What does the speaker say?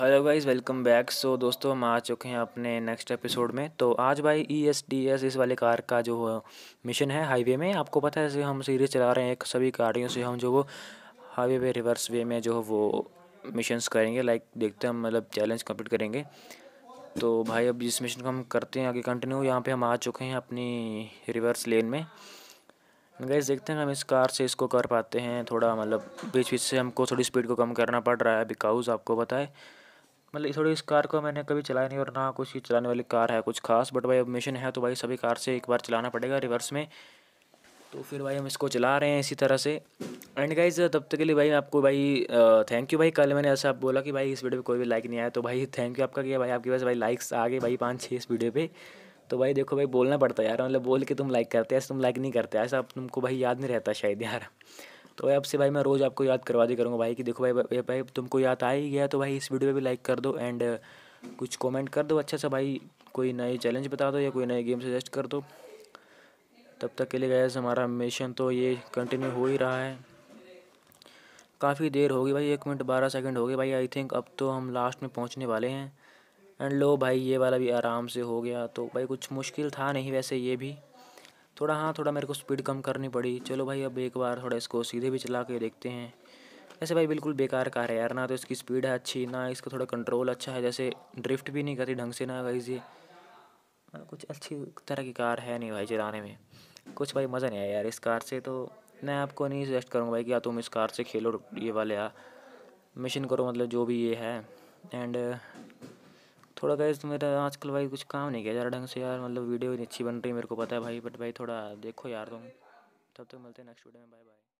Hello guys welcome back so दोस्तों हम आ चुके हैं अपने नेक्स्ट एपिसोड में तो आज भाई ई एस डी एस इस वाले कार का जो मिशन है हाईवे में आपको पता है जैसे हम सीरीज चला रहे हैं एक सभी गाड़ियों से हम जो वो हाईवे पे रिवर्स वे में जो वो मिशंस करेंगे लाइक देखते हैं हम मतलब चैलेंज कंप्लीट करेंगे तो भाई अब जिस मिशन को हम करते हैं आगे कंटिन्यू यहाँ पर हम आ चुके हैं अपनी रिवर्स लेन में गैस देखते हैं हम इस कार से इसको कर पाते हैं थोड़ा मतलब बीच बीच से हमको थोड़ी स्पीड को कम करना पड़ रहा है बिकाउज आपको पता है मतलब इस थोड़ी इस कार को मैंने कभी चलाया नहीं और ना कुछ ये चलाने वाली कार है कुछ खास बट भाई अब मिशन है तो भाई सभी कार से एक बार चलाना पड़ेगा रिवर्स में तो फिर भाई हम इसको चला रहे हैं इसी तरह से एंड गाइज तब तक के लिए भाई आपको भाई थैंक यू भाई कल मैंने ऐसा आप बोला कि भाई इस वीडियो पे कोई भी लाइक नहीं आया तो भाई थैंक यू आपका किया भाई आपके पास भाई लाइक्स आ गए भाई पाँच छः इस वीडियो पे तो भाई देखो भाई बोलना पड़ता है यार मतलब बोल के तुम लाइक करते ऐसे तुम लाइक नहीं करते ऐसा तुमको भाई याद नहीं रहता शायद यार तो अब से भाई मैं रोज़ आपको याद करवा दी करूँगा भाई कि देखो भाई भाई, भाई तुमको याद आ ही गया तो भाई इस वीडियो पर भी लाइक कर दो एंड कुछ कमेंट कर दो अच्छा सा भाई कोई नए चैलेंज बता दो या कोई नए गेम सजेस्ट कर दो तब तक के लिए गए हमारा मिशन तो ये कंटिन्यू हो ही रहा है काफ़ी देर होगी भाई एक मिनट बारह सेकंड हो गए भाई आई थिंक अब तो हम लास्ट में पहुंचने वाले हैं एंड लो भाई ये वाला भी आराम से हो गया तो भाई कुछ मुश्किल था नहीं वैसे ये भी थोड़ा हाँ थोड़ा मेरे को स्पीड कम करनी पड़ी चलो भाई अब एक बार थोड़ा इसको सीधे भी चला के देखते हैं ऐसे भाई बिल्कुल बेकार कार है यार ना तो इसकी स्पीड है अच्छी ना इसका थोड़ा कंट्रोल अच्छा है जैसे ड्रिफ्ट भी नहीं करती ढंग से ना भाई ये हाँ, कुछ अच्छी तरह की कार है नहीं भाई चलाने में कुछ भाई मज़ा नहीं आया यार इस कार से तो मैं आपको नहीं सजेस्ट करूँगा भाई कि या तुम इस कार से खेलो ये वाले मिशन हाँ। करो मतलब जो भी ये है एंड थोड़ा गैस तो मेरा आजकल भाई कुछ काम नहीं किया जा रहा ढंग से यार मतलब वीडियो अच्छी बन रही है मेरे को पता है भाई बट भाई थोड़ा देखो यार तुम तब तक मिलते हैं नेक्स्ट वीडियो में बाय बाय